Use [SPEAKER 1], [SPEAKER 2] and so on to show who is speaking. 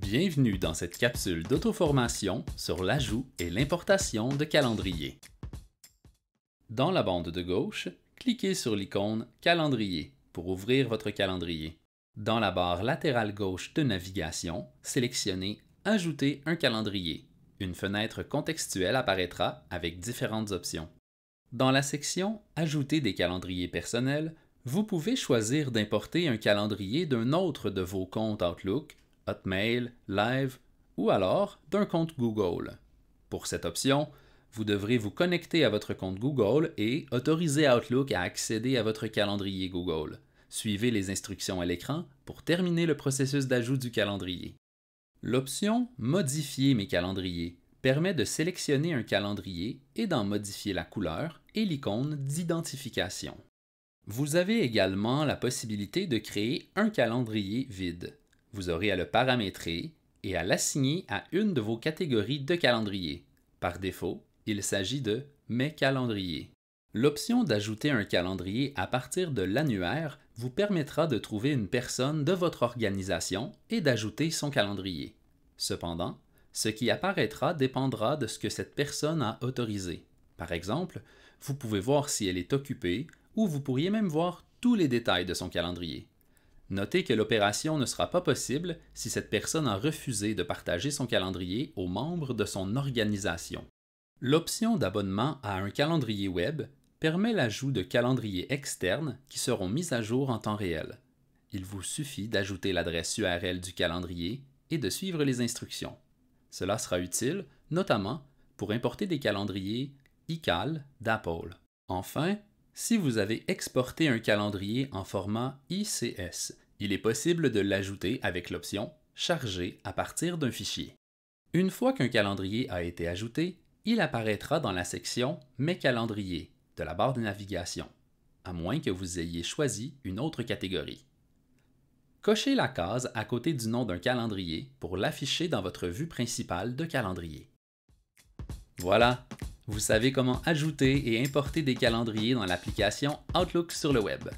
[SPEAKER 1] Bienvenue dans cette capsule d'auto-formation sur l'ajout et l'importation de calendriers. Dans la bande de gauche, cliquez sur l'icône Calendrier pour ouvrir votre calendrier. Dans la barre latérale gauche de navigation, sélectionnez Ajouter un calendrier. Une fenêtre contextuelle apparaîtra avec différentes options. Dans la section Ajouter des calendriers personnels, vous pouvez choisir d'importer un calendrier d'un autre de vos comptes Outlook Hotmail, Live ou alors d'un compte Google. Pour cette option, vous devrez vous connecter à votre compte Google et autoriser Outlook à accéder à votre calendrier Google. Suivez les instructions à l'écran pour terminer le processus d'ajout du calendrier. L'option Modifier mes calendriers permet de sélectionner un calendrier et d'en modifier la couleur et l'icône d'identification. Vous avez également la possibilité de créer un calendrier vide vous aurez à le paramétrer et à l'assigner à une de vos catégories de calendrier. Par défaut, il s'agit de Mes calendriers. L'option d'ajouter un calendrier à partir de l'annuaire vous permettra de trouver une personne de votre organisation et d'ajouter son calendrier. Cependant, ce qui apparaîtra dépendra de ce que cette personne a autorisé. Par exemple, vous pouvez voir si elle est occupée ou vous pourriez même voir tous les détails de son calendrier. Notez que l'opération ne sera pas possible si cette personne a refusé de partager son calendrier aux membres de son organisation. L'option d'abonnement à un calendrier web permet l'ajout de calendriers externes qui seront mis à jour en temps réel. Il vous suffit d'ajouter l'adresse URL du calendrier et de suivre les instructions. Cela sera utile, notamment, pour importer des calendriers iCal d'Apple. Enfin, si vous avez exporté un calendrier en format ICS, il est possible de l'ajouter avec l'option Charger à partir d'un fichier. Une fois qu'un calendrier a été ajouté, il apparaîtra dans la section Mes calendriers de la barre de navigation, à moins que vous ayez choisi une autre catégorie. Cochez la case à côté du nom d'un calendrier pour l'afficher dans votre vue principale de calendrier. Voilà, vous savez comment ajouter et importer des calendriers dans l'application Outlook sur le web.